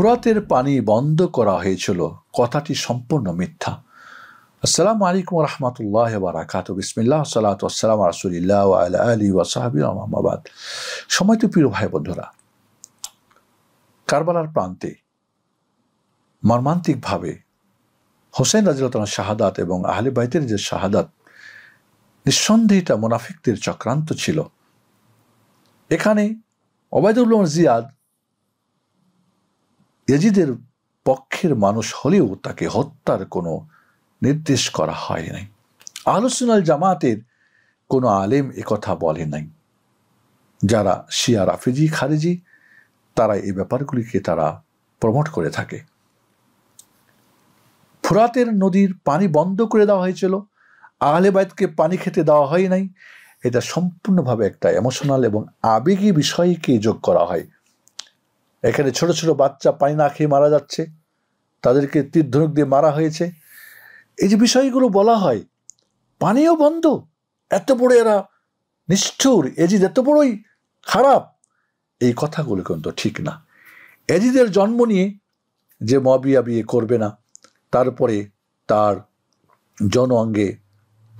ফুরাতের পানি বন্ধ করা হয়েছিল কথাটি সম্পূর্ণ মিথ্যা আসসালামু আলাইকুম রহমতুল্লাহ বারাকাত বিসমিল্লাহ সালাত আসসালাম রাসুলিল্লাহ আল্লাহ ওয়া সাহাবি আহমাবাদ সময় তো প্রিয় ভাই বন্ধুরা কারবালার প্রান্তে মর্মান্তিকভাবে হোসেন রাজিলতলার শাহাদাত এবং আহলে বাইতের যে শাহাদাত নিঃসন্দেহে মোনাফিকদের চক্রান্ত ছিল এখানে ওবায়দুল্লাহ জিয়াদ এজিদের পক্ষের মানুষ হলেও তাকে হত্যার কোনো নির্দেশ করা হয় নাই আলোচনাল জামাতের কোনো আলেম কথা বলে নাই যারা শিয়া রাফিজি খারেজি তারা এই ব্যাপারগুলিকে তারা প্রমোট করে থাকে ফুরাতের নদীর পানি বন্ধ করে দেওয়া হয়েছিল আহলেবায়দকে পানি খেতে দেওয়া হয় নাই এটা সম্পূর্ণভাবে একটা এমোশনাল এবং আবেগী বিষয়কে যোগ করা হয় এখানে ছোট ছোট বাচ্চা পানি না খেয়ে মারা যাচ্ছে তাদেরকে তীর্ধনুক দিয়ে মারা হয়েছে এই যে বিষয়গুলো বলা হয় পানিও বন্ধ এত বড় এরা নিষ্ঠুর এজিদ এত বড়ই খারাপ এই কথাগুলো কিন্তু ঠিক না এজিদের জন্ম নিয়ে যে মবিয়া বিয়ে করবে না তারপরে তার জন অঙ্গে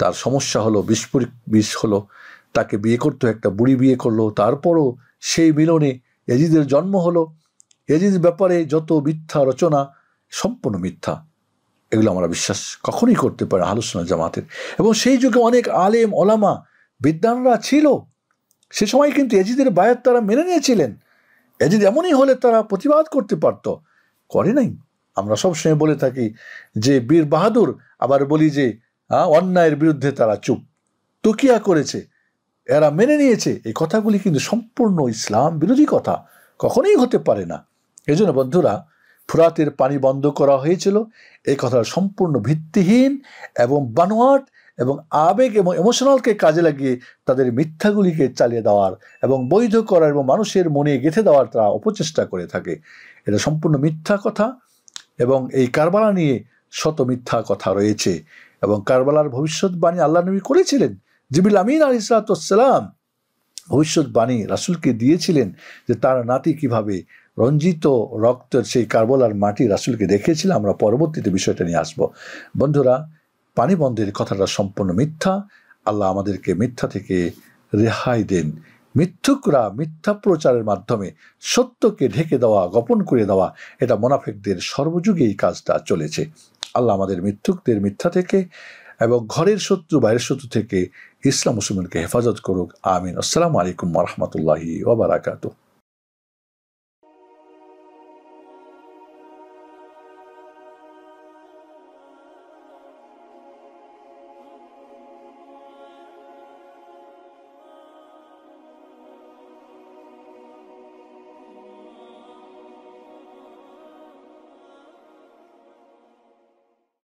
তার সমস্যা হলো বিস্ফোরিক বিষ হলো তাকে বিয়ে করতে একটা বুড়ি বিয়ে করলো তারপরও সেই মিলনে এজিদের জন্ম হলো এজিদ ব্যাপারে যত মিথ্যা রচনা সম্পূর্ণ মিথ্যা এগুলো আমরা বিশ্বাস কখনই করতে পারে আলোচনা জামাতের এবং সেই যুগে অনেক আলেম ওলামা বিদ্যানরা ছিল সে সময় কিন্তু এজিদের বায়ের তারা মেনে নিয়েছিলেন এজিদ এমনই হলে তারা প্রতিবাদ করতে পারত করে নাই আমরা সবসময় বলে থাকি যে বীর বাহাদুর আবার বলি যে অন্যায়ের বিরুদ্ধে তারা চুপ তকিয়া করেছে এরা মেনে নিয়েছে এই কথাগুলি কিন্তু সম্পূর্ণ ইসলাম বিরোধী কথা কখনোই হতে পারে না এজন্য বন্ধুরা ফুরাতের পানি বন্ধ করা হয়েছিল এই কথাটা সম্পূর্ণ ভিত্তিহীন এবং বানোয়াট এবং আবেগ এবং ইমোশনালকে কাজে লাগিয়ে তাদের মিথ্যাগুলিকে চালিয়ে দেওয়ার এবং বৈধ করার এবং মানুষের মনে গেঁথে দেওয়ার তারা অপচেষ্টা করে থাকে এটা সম্পূর্ণ মিথ্যা কথা এবং এই কারবালা নিয়ে শত মিথ্যা কথা রয়েছে এবং কারবালার ভবিষ্যৎবাণী আল্লাহ নবী করেছিলেন জিবিল আমিন আলী সালাতাম ভবিষ্যৎবাণী রাসুলকে দিয়েছিলেন যে তার নাতি কিভাবে রঞ্জিত রক্তের সেই কার্বলার মাটি রাসুলকে দেখিয়েছিল আমরা পরবর্তীতে বিষয়টা নিয়ে আসব বন্ধুরা পানি বন্ধের কথাটা সম্পূর্ণ মিথ্যা আল্লাহ আমাদেরকে মিথ্যা থেকে রেহাই দেন মিথ্যুকরা মিথ্যা প্রচারের মাধ্যমে সত্যকে ঢেকে দেওয়া গোপন করে দেওয়া এটা মোনাফেকদের সর্বযুগে এই কাজটা চলেছে আল্লাহ আমাদের মিথ্যুকদের মিথ্যা থেকে এবং ঘরের শত্রু বাইরের শত্রু থেকে ইসলাম মুসলমানকে হেফাজত করুক আমিন আসসালামু আলাইকুম রহমতুল্লাহি ওবরাকাতু